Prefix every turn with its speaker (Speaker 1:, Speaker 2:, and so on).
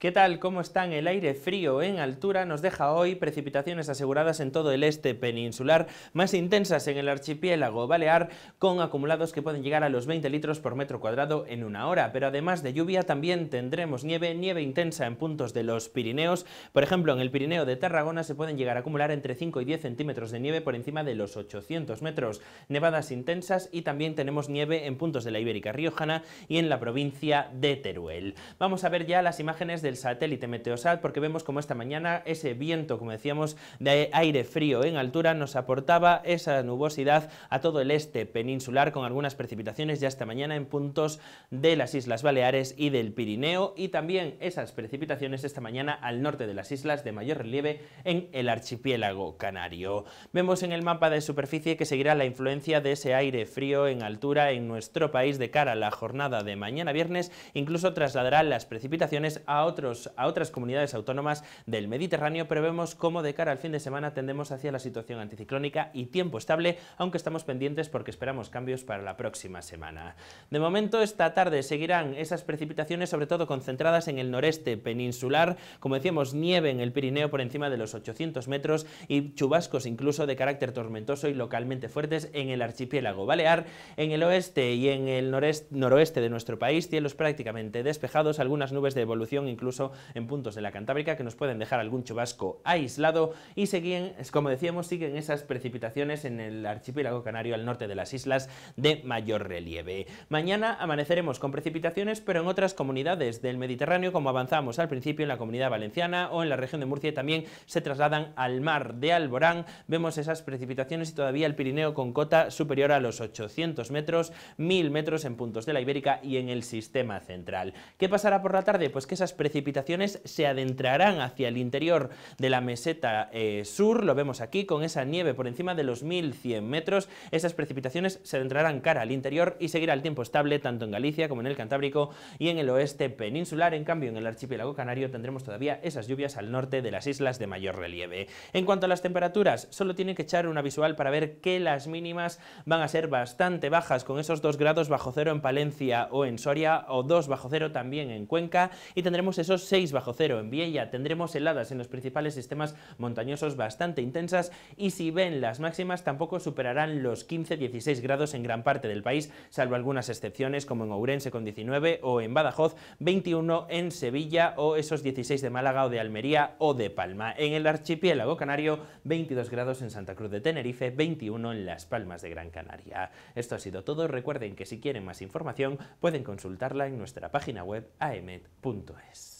Speaker 1: ¿Qué tal? ¿Cómo están? El aire frío en altura nos deja hoy precipitaciones aseguradas en todo el este peninsular, más intensas en el archipiélago balear, con acumulados que pueden llegar a los 20 litros por metro cuadrado en una hora. Pero además de lluvia también tendremos nieve, nieve intensa en puntos de los Pirineos. Por ejemplo, en el Pirineo de Tarragona se pueden llegar a acumular entre 5 y 10 centímetros de nieve por encima de los 800 metros. Nevadas intensas y también tenemos nieve en puntos de la Ibérica Riojana y en la provincia de Teruel. Vamos a ver ya las imágenes de del satélite Meteosat porque vemos como esta mañana ese viento, como decíamos, de aire frío en altura nos aportaba esa nubosidad a todo el este peninsular con algunas precipitaciones ya esta mañana en puntos de las Islas Baleares y del Pirineo y también esas precipitaciones esta mañana al norte de las islas de mayor relieve en el archipiélago canario. Vemos en el mapa de superficie que seguirá la influencia de ese aire frío en altura en nuestro país de cara a la jornada de mañana viernes, incluso trasladará las precipitaciones a otro a otras comunidades autónomas del Mediterráneo, pero vemos cómo de cara al fin de semana tendemos hacia la situación anticiclónica y tiempo estable, aunque estamos pendientes porque esperamos cambios para la próxima semana. De momento, esta tarde seguirán esas precipitaciones, sobre todo concentradas en el noreste peninsular, como decíamos, nieve en el Pirineo por encima de los 800 metros y chubascos incluso de carácter tormentoso y localmente fuertes en el archipiélago balear, en el oeste y en el noroeste de nuestro país, cielos prácticamente despejados, algunas nubes de evolución incluso incluso en puntos de la Cantábrica que nos pueden dejar algún chubasco aislado y siguen como decíamos, siguen esas precipitaciones en el archipiélago canario al norte de las islas de mayor relieve. Mañana amaneceremos con precipitaciones, pero en otras comunidades del Mediterráneo, como avanzamos al principio en la comunidad valenciana o en la región de Murcia, también se trasladan al mar de Alborán. Vemos esas precipitaciones y todavía el Pirineo con cota superior a los 800 metros, 1000 metros en puntos de la Ibérica y en el sistema central. ¿Qué pasará por la tarde? Pues que esas precipitaciones precipitaciones se adentrarán hacia el interior de la meseta eh, sur, lo vemos aquí con esa nieve por encima de los 1100 metros, esas precipitaciones se adentrarán cara al interior y seguirá el tiempo estable tanto en Galicia como en el Cantábrico y en el oeste peninsular, en cambio en el archipiélago canario tendremos todavía esas lluvias al norte de las islas de mayor relieve. En cuanto a las temperaturas, solo tienen que echar una visual para ver que las mínimas van a ser bastante bajas, con esos 2 grados bajo cero en Palencia o en Soria, o 2 bajo cero también en Cuenca, y tendremos esos 6 bajo cero en Viella tendremos heladas en los principales sistemas montañosos bastante intensas y si ven las máximas tampoco superarán los 15-16 grados en gran parte del país, salvo algunas excepciones como en Ourense con 19 o en Badajoz 21 en Sevilla o esos 16 de Málaga o de Almería o de Palma. En el archipiélago canario 22 grados en Santa Cruz de Tenerife, 21 en Las Palmas de Gran Canaria. Esto ha sido todo, recuerden que si quieren más información pueden consultarla en nuestra página web aemet.es.